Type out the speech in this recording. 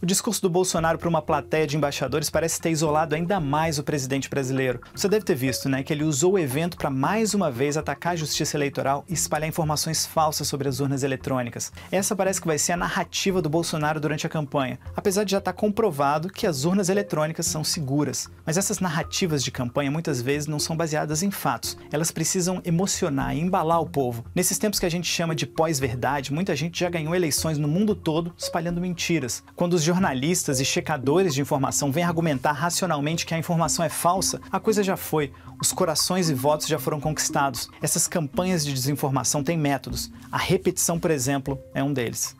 O discurso do Bolsonaro para uma plateia de embaixadores parece ter isolado ainda mais o presidente brasileiro. Você deve ter visto, né, que ele usou o evento para mais uma vez atacar a justiça eleitoral e espalhar informações falsas sobre as urnas eletrônicas. Essa parece que vai ser a narrativa do Bolsonaro durante a campanha, apesar de já estar tá comprovado que as urnas eletrônicas são seguras. Mas essas narrativas de campanha muitas vezes não são baseadas em fatos. Elas precisam emocionar e embalar o povo. Nesses tempos que a gente chama de pós-verdade, muita gente já ganhou eleições no mundo todo espalhando mentiras. Quando os jornalistas e checadores de informação vêm argumentar racionalmente que a informação é falsa, a coisa já foi. Os corações e votos já foram conquistados. Essas campanhas de desinformação têm métodos. A repetição, por exemplo, é um deles.